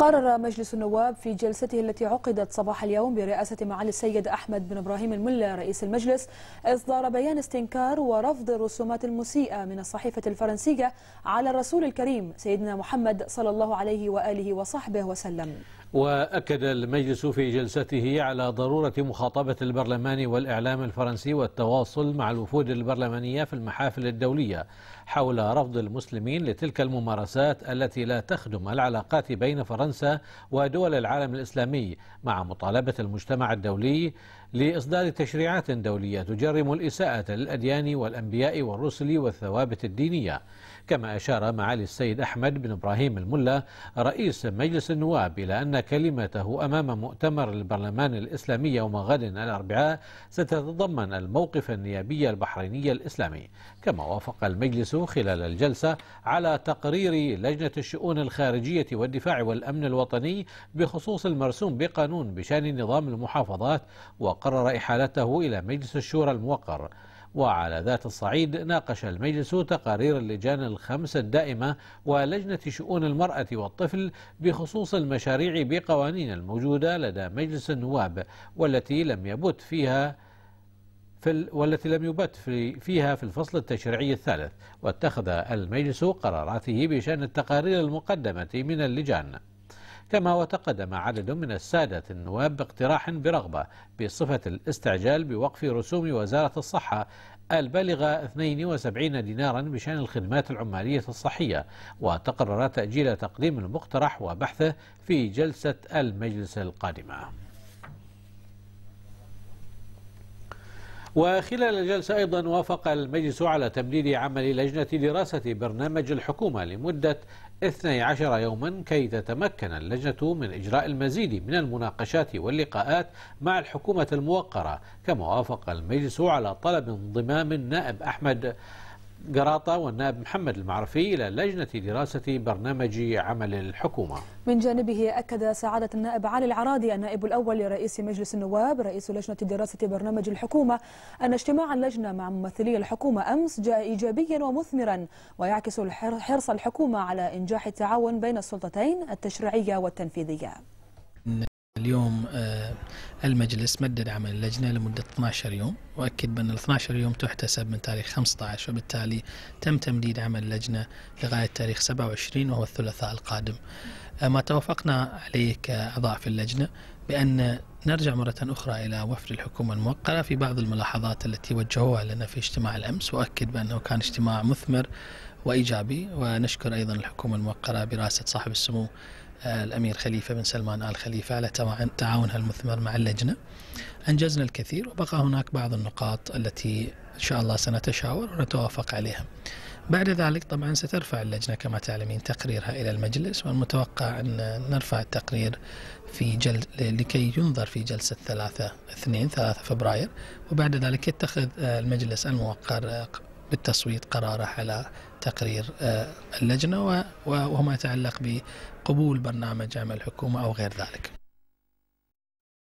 قرر مجلس النواب في جلسته التي عقدت صباح اليوم برئاسة معالي السيد أحمد بن إبراهيم الملا رئيس المجلس إصدار بيان استنكار ورفض الرسومات المسيئة من الصحيفة الفرنسية على الرسول الكريم سيدنا محمد صلى الله عليه وآله وصحبه وسلم وأكد المجلس في جلسته على ضرورة مخاطبة البرلمان والإعلام الفرنسي والتواصل مع الوفود البرلمانية في المحافل الدولية حول رفض المسلمين لتلك الممارسات التي لا تخدم العلاقات بين فرنسا ودول العالم الإسلامي مع مطالبة المجتمع الدولي لإصدار تشريعات دولية تجرم الإساءة للأديان والأنبياء والرسل والثوابت الدينية كما أشار معالي السيد أحمد بن إبراهيم الملا رئيس مجلس النواب إلى أن كلمته أمام مؤتمر البرلمان الإسلامي يوم غد الأربعاء ستتضمن الموقف النيابي البحريني الإسلامي كما وافق المجلس خلال الجلسة على تقرير لجنة الشؤون الخارجية والدفاع والأمن الوطني بخصوص المرسوم بقانون بشأن نظام المحافظات وقرر إحالته إلى مجلس الشورى الموقر وعلى ذات الصعيد ناقش المجلس تقارير اللجان الخمس الدائمة ولجنة شؤون المرأة والطفل بخصوص المشاريع بقوانين الموجودة لدى مجلس النواب والتي لم يبت فيها في ال... والتي لم يبت في فيها في الفصل التشريعي الثالث واتخذ المجلس قراراته بشأن التقارير المقدمة من اللجان كما وتقدم عدد من السادة النواب باقتراح برغبة بصفة الاستعجال بوقف رسوم وزارة الصحة البالغة 72 دينارا بشأن الخدمات العمالية الصحية وتقرر تأجيل تقديم المقترح وبحثه في جلسة المجلس القادمة وخلال الجلسة أيضا وافق المجلس على تمديد عمل لجنة دراسة برنامج الحكومة لمدة 12 يوما كي تتمكن اللجنة من إجراء المزيد من المناقشات واللقاءات مع الحكومة الموقرة كما وافق المجلس على طلب انضمام النائب أحمد قراطة والنائب محمد المعرفي إلى لجنة دراسة برنامج عمل الحكومة من جانبه أكد سعادة النائب علي العراضي النائب الأول لرئيس مجلس النواب رئيس لجنة دراسة برنامج الحكومة أن اجتماع اللجنة مع ممثلي الحكومة أمس جاء إيجابيا ومثمرا ويعكس حرص الحكومة على إنجاح التعاون بين السلطتين التشريعية والتنفيذية اليوم آه، المجلس مدد عمل اللجنة لمدة 12 يوم وأكد بأن ال 12 يوم تحتسب من تاريخ 15 وبالتالي تم تمديد عمل اللجنة لغاية تاريخ 27 وهو الثلاثاء القادم أه، ما توافقنا عليه كأعضاء في اللجنة بأن نرجع مرة أخرى إلى وفد الحكومة الموقرة في بعض الملاحظات التي وجهوها لنا في اجتماع الأمس وأكد بأنه كان اجتماع مثمر وإيجابي ونشكر أيضا الحكومة الموقرة برئاسة صاحب السمو الأمير خليفة بن سلمان آل خليفة على تعاونها المثمر مع اللجنة أنجزنا الكثير وبقى هناك بعض النقاط التي إن شاء الله سنتشاور ونتوافق عليها بعد ذلك طبعا سترفع اللجنة كما تعلمين تقريرها إلى المجلس والمتوقع أن نرفع التقرير في جل... لكي ينظر في جلسة ثلاثة اثنين ثلاثة فبراير وبعد ذلك يتخذ المجلس الموقر بالتصويت قراره على تقرير آه، اللجنة وما يتعلق بقبول برنامج عمل الحكومة أو غير ذلك